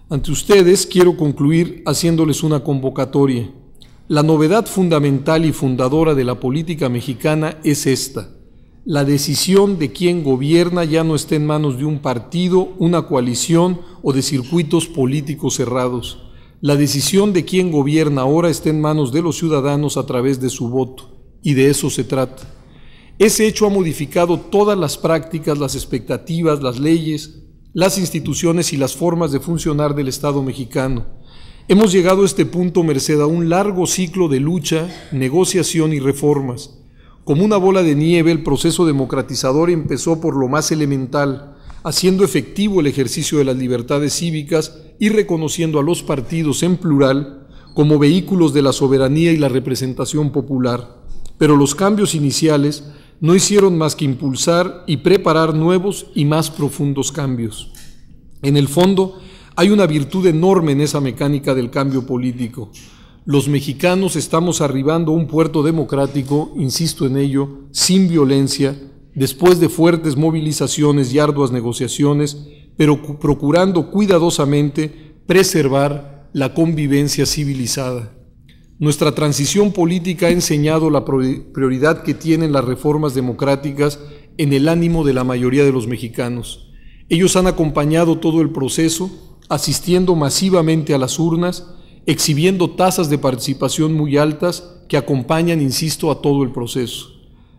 Ante ustedes quiero concluir haciéndoles una convocatoria. La novedad fundamental y fundadora de la política mexicana es esta. La decisión de quién gobierna ya no está en manos de un partido, una coalición o de circuitos políticos cerrados. La decisión de quién gobierna ahora está en manos de los ciudadanos a través de su voto. Y de eso se trata. Ese hecho ha modificado todas las prácticas, las expectativas, las leyes, las instituciones y las formas de funcionar del Estado mexicano. Hemos llegado a este punto merced a un largo ciclo de lucha, negociación y reformas. Como una bola de nieve, el proceso democratizador empezó por lo más elemental, haciendo efectivo el ejercicio de las libertades cívicas y reconociendo a los partidos en plural como vehículos de la soberanía y la representación popular. Pero los cambios iniciales no hicieron más que impulsar y preparar nuevos y más profundos cambios. En el fondo, hay una virtud enorme en esa mecánica del cambio político. Los mexicanos estamos arribando a un puerto democrático, insisto en ello, sin violencia, después de fuertes movilizaciones y arduas negociaciones, pero procurando cuidadosamente preservar la convivencia civilizada. Nuestra transición política ha enseñado la prioridad que tienen las reformas democráticas en el ánimo de la mayoría de los mexicanos. Ellos han acompañado todo el proceso, asistiendo masivamente a las urnas, exhibiendo tasas de participación muy altas que acompañan, insisto, a todo el proceso.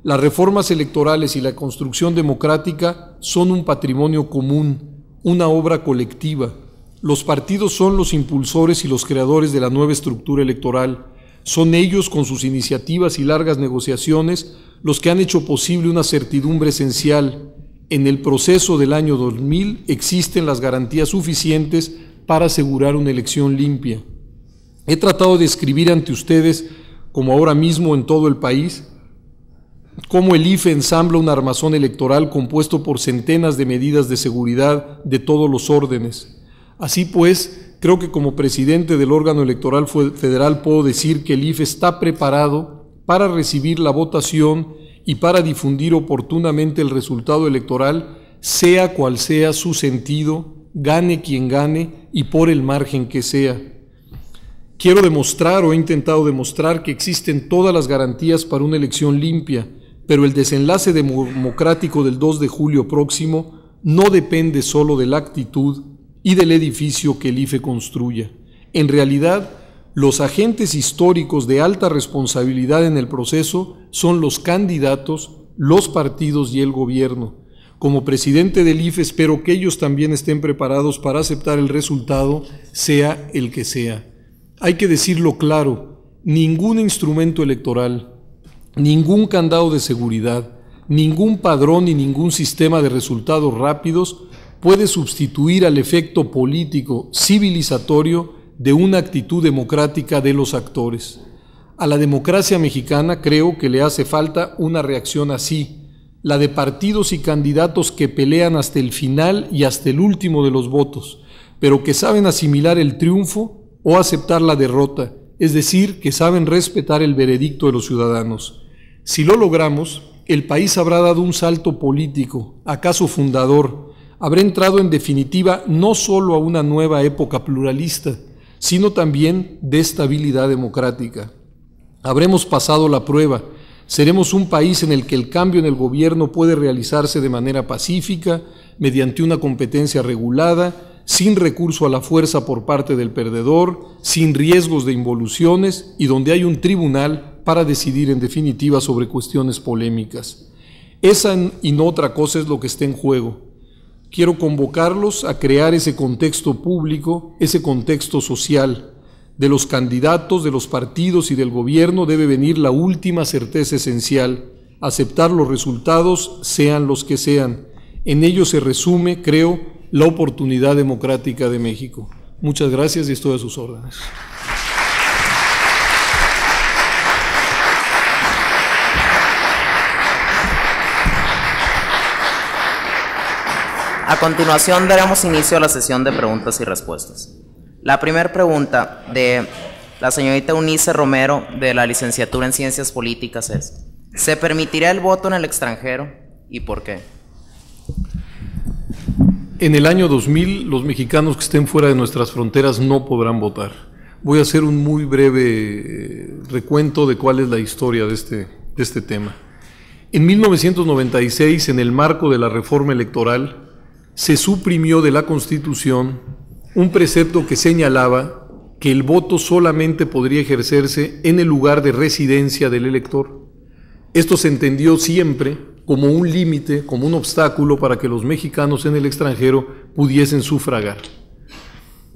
Las reformas electorales y la construcción democrática son un patrimonio común, una obra colectiva. Los partidos son los impulsores y los creadores de la nueva estructura electoral. Son ellos, con sus iniciativas y largas negociaciones, los que han hecho posible una certidumbre esencial. En el proceso del año 2000 existen las garantías suficientes para asegurar una elección limpia. He tratado de escribir ante ustedes, como ahora mismo en todo el país, cómo el IFE ensambla un armazón electoral compuesto por centenas de medidas de seguridad de todos los órdenes. Así pues, Creo que como presidente del órgano electoral federal puedo decir que el IFE está preparado para recibir la votación y para difundir oportunamente el resultado electoral, sea cual sea su sentido, gane quien gane y por el margen que sea. Quiero demostrar o he intentado demostrar que existen todas las garantías para una elección limpia, pero el desenlace democrático del 2 de julio próximo no depende solo de la actitud y del edificio que el IFE construya. En realidad, los agentes históricos de alta responsabilidad en el proceso son los candidatos, los partidos y el gobierno. Como presidente del IFE espero que ellos también estén preparados para aceptar el resultado, sea el que sea. Hay que decirlo claro, ningún instrumento electoral, ningún candado de seguridad, ningún padrón y ningún sistema de resultados rápidos puede sustituir al efecto político civilizatorio de una actitud democrática de los actores. A la democracia mexicana creo que le hace falta una reacción así, la de partidos y candidatos que pelean hasta el final y hasta el último de los votos, pero que saben asimilar el triunfo o aceptar la derrota, es decir, que saben respetar el veredicto de los ciudadanos. Si lo logramos, el país habrá dado un salto político, acaso fundador, habré entrado en definitiva no sólo a una nueva época pluralista, sino también de estabilidad democrática. Habremos pasado la prueba, seremos un país en el que el cambio en el gobierno puede realizarse de manera pacífica, mediante una competencia regulada, sin recurso a la fuerza por parte del perdedor, sin riesgos de involuciones y donde hay un tribunal para decidir en definitiva sobre cuestiones polémicas. Esa y no otra cosa es lo que está en juego Quiero convocarlos a crear ese contexto público, ese contexto social. De los candidatos, de los partidos y del gobierno debe venir la última certeza esencial, aceptar los resultados, sean los que sean. En ello se resume, creo, la oportunidad democrática de México. Muchas gracias y estoy a sus órdenes. A continuación daremos inicio a la sesión de preguntas y respuestas. La primera pregunta de la señorita Unice Romero de la licenciatura en Ciencias Políticas es, ¿se permitirá el voto en el extranjero y por qué? En el año 2000 los mexicanos que estén fuera de nuestras fronteras no podrán votar. Voy a hacer un muy breve eh, recuento de cuál es la historia de este, de este tema. En 1996, en el marco de la reforma electoral, se suprimió de la Constitución un precepto que señalaba que el voto solamente podría ejercerse en el lugar de residencia del elector. Esto se entendió siempre como un límite, como un obstáculo para que los mexicanos en el extranjero pudiesen sufragar.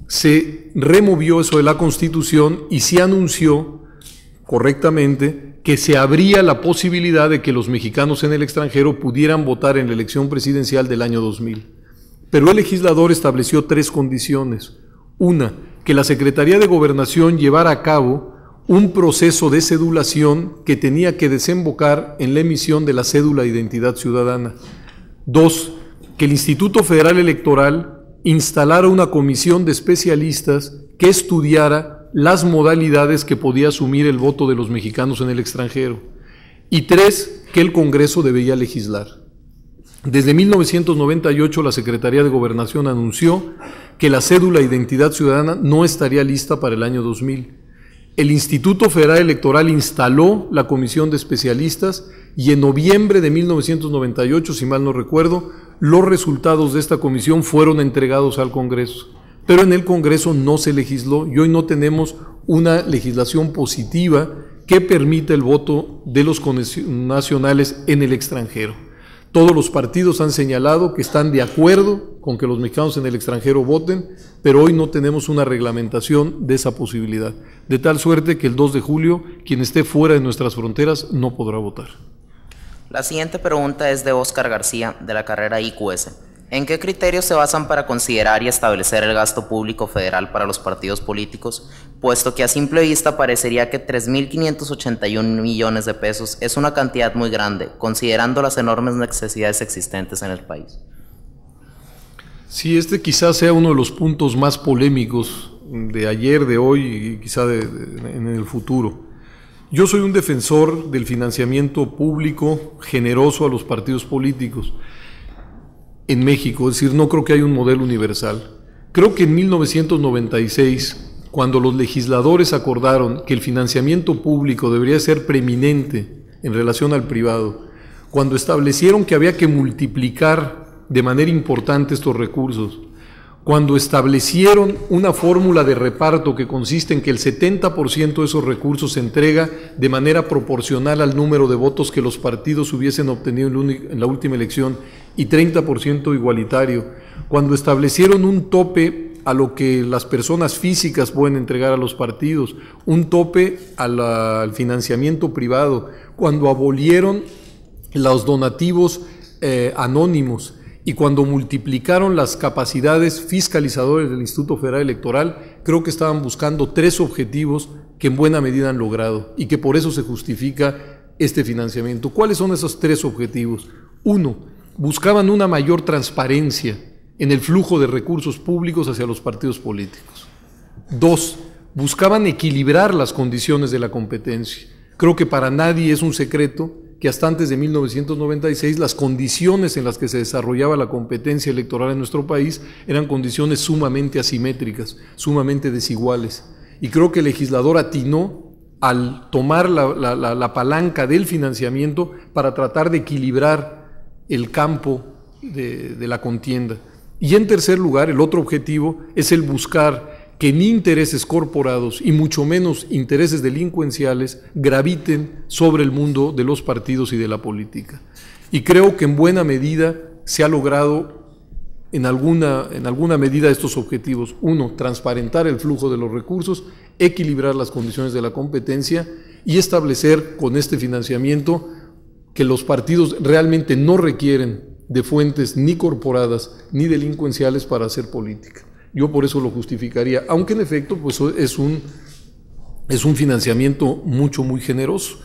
Se removió eso de la Constitución y se anunció correctamente que se abría la posibilidad de que los mexicanos en el extranjero pudieran votar en la elección presidencial del año 2000. Pero el legislador estableció tres condiciones. Una, que la Secretaría de Gobernación llevara a cabo un proceso de cedulación que tenía que desembocar en la emisión de la cédula de identidad ciudadana. Dos, que el Instituto Federal Electoral instalara una comisión de especialistas que estudiara las modalidades que podía asumir el voto de los mexicanos en el extranjero. Y tres, que el Congreso debía legislar. Desde 1998 la Secretaría de Gobernación anunció que la cédula Identidad Ciudadana no estaría lista para el año 2000. El Instituto Federal Electoral instaló la comisión de especialistas y en noviembre de 1998, si mal no recuerdo, los resultados de esta comisión fueron entregados al Congreso. Pero en el Congreso no se legisló y hoy no tenemos una legislación positiva que permita el voto de los nacionales en el extranjero. Todos los partidos han señalado que están de acuerdo con que los mexicanos en el extranjero voten, pero hoy no tenemos una reglamentación de esa posibilidad. De tal suerte que el 2 de julio quien esté fuera de nuestras fronteras no podrá votar. La siguiente pregunta es de Óscar García, de la carrera IQS. ¿En qué criterios se basan para considerar y establecer el gasto público federal para los partidos políticos, puesto que a simple vista parecería que 3.581 millones de pesos es una cantidad muy grande, considerando las enormes necesidades existentes en el país? Sí, este quizás sea uno de los puntos más polémicos de ayer, de hoy y quizá de, en el futuro. Yo soy un defensor del financiamiento público generoso a los partidos políticos en México, es decir, no creo que haya un modelo universal. Creo que en 1996, cuando los legisladores acordaron que el financiamiento público debería ser preeminente en relación al privado, cuando establecieron que había que multiplicar de manera importante estos recursos, cuando establecieron una fórmula de reparto que consiste en que el 70% de esos recursos se entrega de manera proporcional al número de votos que los partidos hubiesen obtenido en la última elección y 30% igualitario, cuando establecieron un tope a lo que las personas físicas pueden entregar a los partidos, un tope al financiamiento privado, cuando abolieron los donativos eh, anónimos, y cuando multiplicaron las capacidades fiscalizadoras del Instituto Federal Electoral, creo que estaban buscando tres objetivos que en buena medida han logrado y que por eso se justifica este financiamiento. ¿Cuáles son esos tres objetivos? Uno, buscaban una mayor transparencia en el flujo de recursos públicos hacia los partidos políticos. Dos, buscaban equilibrar las condiciones de la competencia. Creo que para nadie es un secreto que hasta antes de 1996 las condiciones en las que se desarrollaba la competencia electoral en nuestro país eran condiciones sumamente asimétricas, sumamente desiguales. Y creo que el legislador atinó al tomar la, palanca del financiamiento para tratar de equilibrar el campo de la contienda. Y en tercer lugar, el otro objetivo es el buscar que ni intereses corporados y mucho menos intereses delincuenciales graviten sobre el mundo de los partidos y de la política. Y creo que en buena medida se ha logrado en alguna, en alguna medida estos objetivos. Uno, transparentar el flujo de los recursos, equilibrar las condiciones de la competencia y establecer con este financiamiento que los partidos realmente no requieren de fuentes ni corporadas ni delincuenciales para hacer política. Yo por eso lo justificaría, aunque en efecto pues, es un, financiamiento mucho, muy generoso.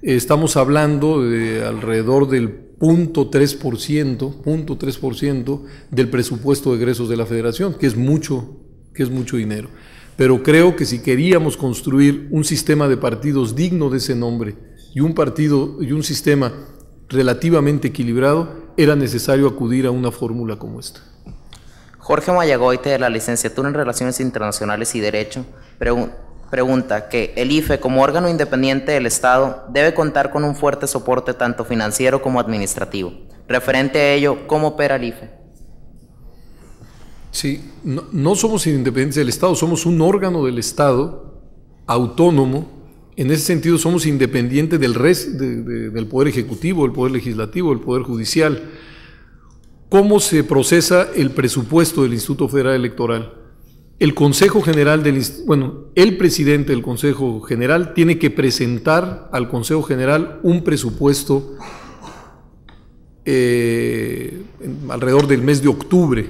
Estamos hablando de alrededor del 0.3%, 0.3% del presupuesto de egresos de la federación, que es mucho, que es mucho dinero. Pero creo que si queríamos construir un sistema de partidos digno de ese nombre y un partido y un sistema relativamente equilibrado, era necesario acudir a una fórmula como esta. Jorge Mayagoite de la Licenciatura en Relaciones Internacionales y Derecho pregunta que el IFE como órgano independiente del Estado debe contar con un fuerte soporte tanto financiero como administrativo. Referente a ello, ¿cómo opera el IFE? Sí, no, somos independientes del Estado, somos un órgano del Estado autónomo. En ese sentido somos independientes del, del Poder Ejecutivo, el Poder Legislativo, el Poder Judicial. ¿Cómo se procesa el presupuesto del Instituto Federal Electoral? El Consejo General del bueno, el presidente del Consejo General tiene que presentar al Consejo General un presupuesto eh, alrededor del mes de octubre.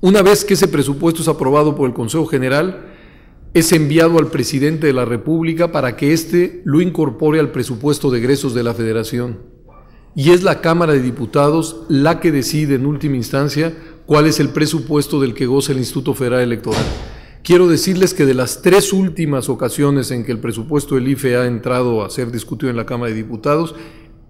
Una vez que ese presupuesto es aprobado por el Consejo General, es enviado al presidente de la República para que éste lo incorpore al presupuesto de egresos de la Federación y es la Cámara de Diputados la que decide en última instancia cuál es el presupuesto del que goza el Instituto Federal Electoral. Quiero decirles que de las tres últimas ocasiones en que el presupuesto del IFE ha entrado a ser discutido en la Cámara de Diputados,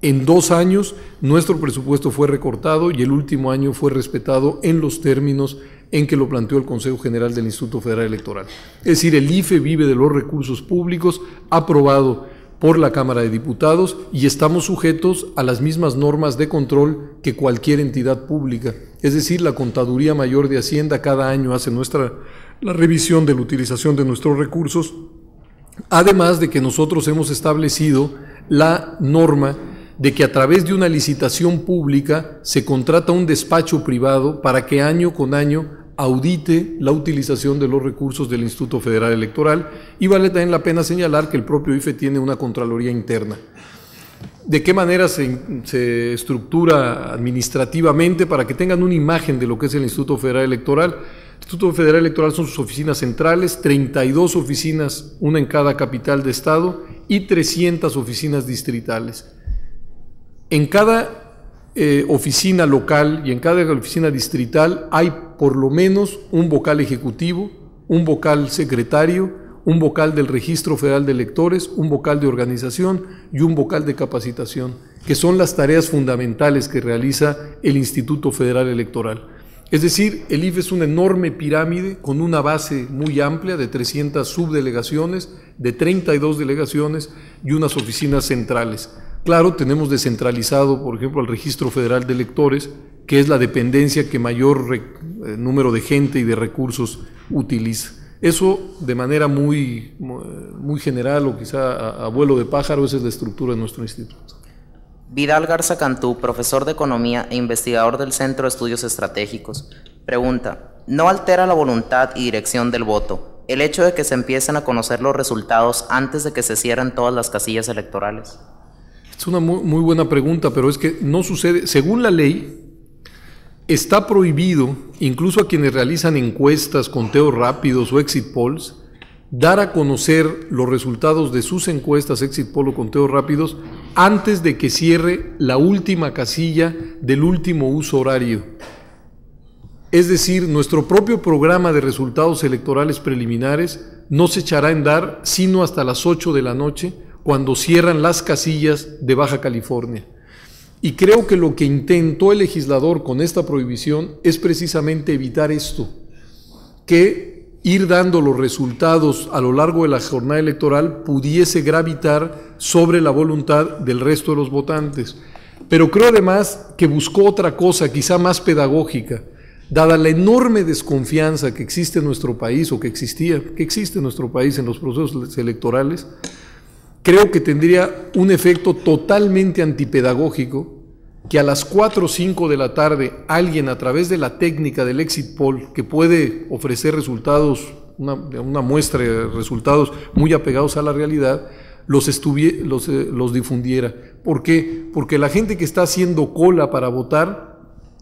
en dos años nuestro presupuesto fue recortado y el último año fue respetado en los términos en que lo planteó el Consejo General del Instituto Federal Electoral. Es decir, el IFE vive de los recursos públicos, aprobado por la Cámara de Diputados y estamos sujetos a las mismas normas de control que cualquier entidad pública. Es decir, la Contaduría Mayor de Hacienda cada año hace nuestra la revisión de la utilización de nuestros recursos, además de que nosotros hemos establecido la norma de que a través de una licitación pública se contrata un despacho privado para que año con año audite la utilización de los recursos del Instituto Federal Electoral y vale también la pena señalar que el propio IFE tiene una Contraloría interna. ¿De qué manera se, estructura administrativamente para que tengan una imagen de lo que es el Instituto Federal Electoral? El Instituto Federal Electoral son sus oficinas centrales, 32 oficinas, una en cada capital de Estado y 300 oficinas distritales. En cada eh, oficina local y en cada oficina distrital hay por lo menos un vocal ejecutivo, un vocal secretario, un vocal del Registro Federal de Electores, un vocal de organización y un vocal de capacitación, que son las tareas fundamentales que realiza el Instituto Federal Electoral. Es decir, el IFE es una enorme pirámide con una base muy amplia de 300 subdelegaciones, de 32 delegaciones y unas oficinas centrales. Claro, tenemos descentralizado, por ejemplo, el Registro Federal de Electores, que es la dependencia que mayor eh, número de gente y de recursos utiliza. Eso de manera muy, eh, muy general o quizá a, vuelo de pájaro, esa es la estructura de nuestro instituto. Vidal Garza Cantú, profesor de Economía e investigador del Centro de Estudios Estratégicos, pregunta, ¿no altera la voluntad y dirección del voto el hecho de que se empiecen a conocer los resultados antes de que se cierren todas las casillas electorales? Es una muy buena pregunta, pero es que no sucede, según la ley, Está prohibido, incluso a quienes realizan encuestas, conteos rápidos o exit polls, dar a conocer los resultados de sus encuestas, exit poll o conteos rápidos, antes de que cierre la última casilla del último uso horario. Es decir, nuestro propio programa de resultados electorales preliminares no se echará en dar sino hasta las 8 de la noche, cuando cierran las casillas de Baja California. Y creo que lo que intentó el legislador con esta prohibición es precisamente evitar esto, que ir dando los resultados a lo largo de la jornada electoral pudiese gravitar sobre la voluntad del resto de los votantes. Pero creo además que buscó otra cosa, quizá más pedagógica, dada la enorme desconfianza que existe en nuestro país o que existía, que existe en nuestro país en los procesos electorales, creo que tendría un efecto totalmente antipedagógico que a las 4 o 5 de la tarde alguien a través de la técnica del exit poll, que puede ofrecer resultados, una, muestra de resultados muy apegados a la realidad, los, los, eh, los difundiera. ¿Por qué? Porque la gente que está haciendo cola para votar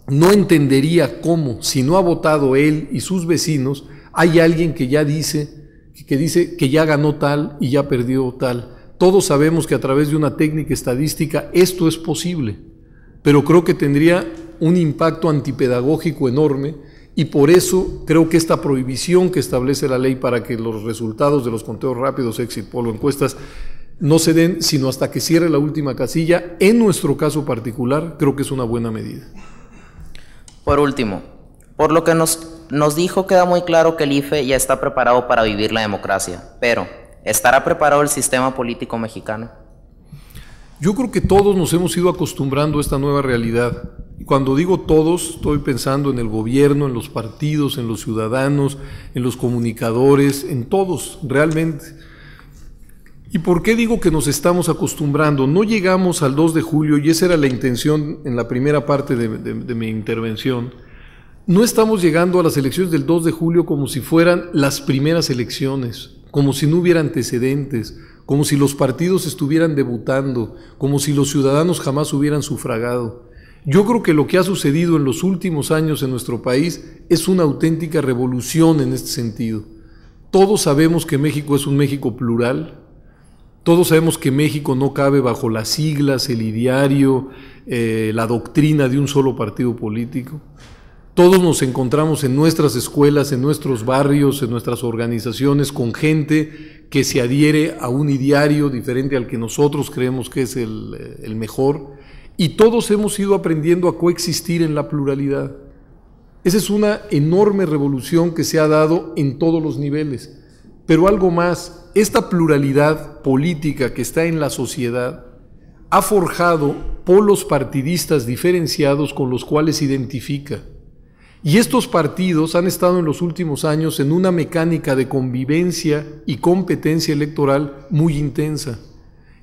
no entendería cómo, si no ha votado él y sus vecinos, hay alguien que ya dice que dice que ya ganó tal y ya perdió tal. Todos sabemos que a través de una técnica estadística esto es posible, pero creo que tendría un impacto antipedagógico enorme y por eso creo que esta prohibición que establece la ley para que los resultados de los conteos rápidos, exit poll encuestas no se den sino hasta que cierre la última casilla, en nuestro caso particular, creo que es una buena medida. Por último, por lo que nos, nos dijo queda muy claro que el IFE ya está preparado para vivir la democracia, pero ¿Estará preparado el sistema político mexicano? Yo creo que todos nos hemos ido acostumbrando a esta nueva realidad. Y cuando digo todos, estoy pensando en el gobierno, en los partidos, en los ciudadanos, en los comunicadores, en todos, realmente. ¿Y por qué digo que nos estamos acostumbrando? No llegamos al 2 de julio, y esa era la intención en la primera parte de, mi intervención. No estamos llegando a las elecciones del 2 de julio como si fueran las primeras elecciones como si no hubiera antecedentes, como si los partidos estuvieran debutando, como si los ciudadanos jamás hubieran sufragado. Yo creo que lo que ha sucedido en los últimos años en nuestro país es una auténtica revolución en este sentido. Todos sabemos que México es un México plural, todos sabemos que México no cabe bajo las siglas, el ideario, eh, la doctrina de un solo partido político. Todos nos encontramos en nuestras escuelas, en nuestros barrios, en nuestras organizaciones, con gente que se adhiere a un ideario diferente al que nosotros creemos que es eh, el, mejor. Y todos hemos ido aprendiendo a coexistir en la pluralidad. Esa es una enorme revolución que se ha dado en todos los niveles. Pero algo más, esta pluralidad política que está en la sociedad ha forjado polos partidistas diferenciados con los cuales identifica. Y estos partidos han estado en los últimos años en una mecánica de convivencia y competencia electoral muy intensa.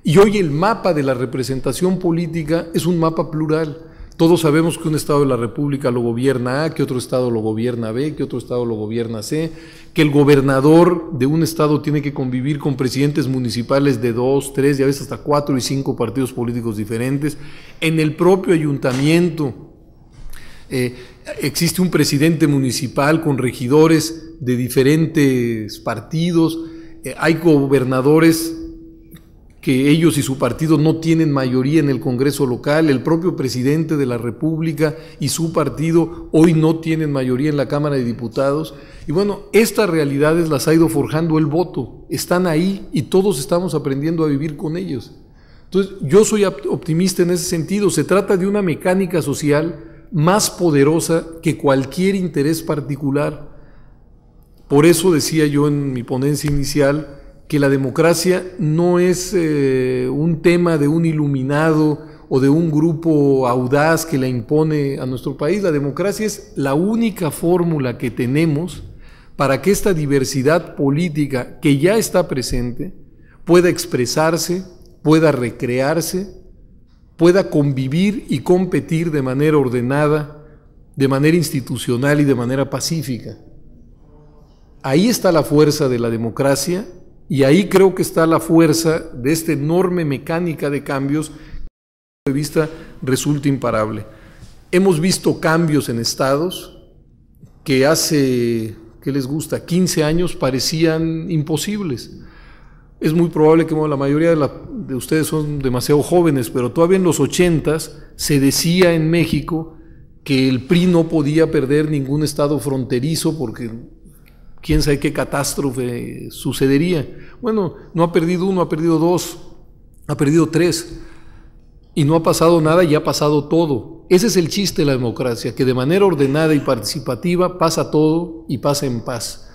Y hoy el mapa de la representación política es un mapa plural. Todos sabemos que un Estado de la República lo gobierna A, que otro Estado lo gobierna B, que otro Estado lo gobierna C, que el gobernador de un Estado tiene que convivir con presidentes municipales de dos, tres y a veces hasta cuatro y cinco partidos políticos diferentes. En el propio ayuntamiento eh, existe un presidente municipal con regidores de diferentes partidos, eh, hay gobernadores que ellos y su partido no tienen mayoría en el Congreso local, el propio presidente de la República y su partido hoy no tienen mayoría en la Cámara de Diputados. Y bueno, estas realidades las ha ido forjando el voto, están ahí y todos estamos aprendiendo a vivir con ellos. Entonces, yo soy optimista en ese sentido, se trata de una mecánica social más poderosa que cualquier interés particular. Por eso decía yo en mi ponencia inicial que la democracia no es eh, un tema de un iluminado o de un grupo audaz que la impone a nuestro país. La democracia es la única fórmula que tenemos para que esta diversidad política que ya está presente pueda expresarse, pueda recrearse pueda convivir y competir de manera ordenada, de manera institucional y de manera pacífica. Ahí está la fuerza de la democracia y ahí creo que está la fuerza de esta enorme mecánica de cambios que desde punto de vista resulta imparable. Hemos visto cambios en estados que hace, ¿qué les gusta?, 15 años parecían imposibles. Es muy probable que la mayoría de, la, ustedes son demasiado jóvenes, pero todavía en los 80 se decía en México que el PRI no podía perder ningún estado fronterizo porque quién sabe qué catástrofe sucedería. Bueno, no ha perdido uno, ha perdido dos, ha perdido tres. Y no ha pasado nada y ha pasado todo. Ese es el chiste de la democracia, que de manera ordenada y participativa pasa todo y pasa en paz.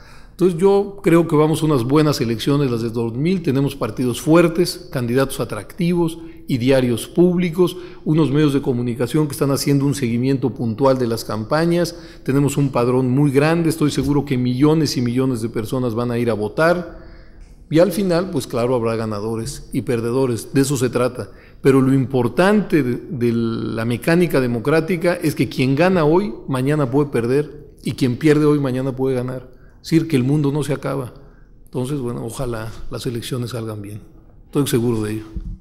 Entonces yo creo que vamos a unas buenas elecciones, las de 2000, tenemos partidos fuertes, candidatos atractivos y diarios públicos, unos medios de comunicación que están haciendo un seguimiento puntual de las campañas, tenemos un padrón muy grande, estoy seguro que millones y millones de personas van a ir a votar. Y al final, pues claro, habrá ganadores y perdedores, de eso se trata. Pero lo importante de, de, la mecánica democrática es que quien gana hoy, mañana puede perder, y quien pierde hoy, mañana puede ganar decir, que el mundo no se acaba. Entonces, bueno, ojalá las elecciones salgan bien. Estoy seguro de ello.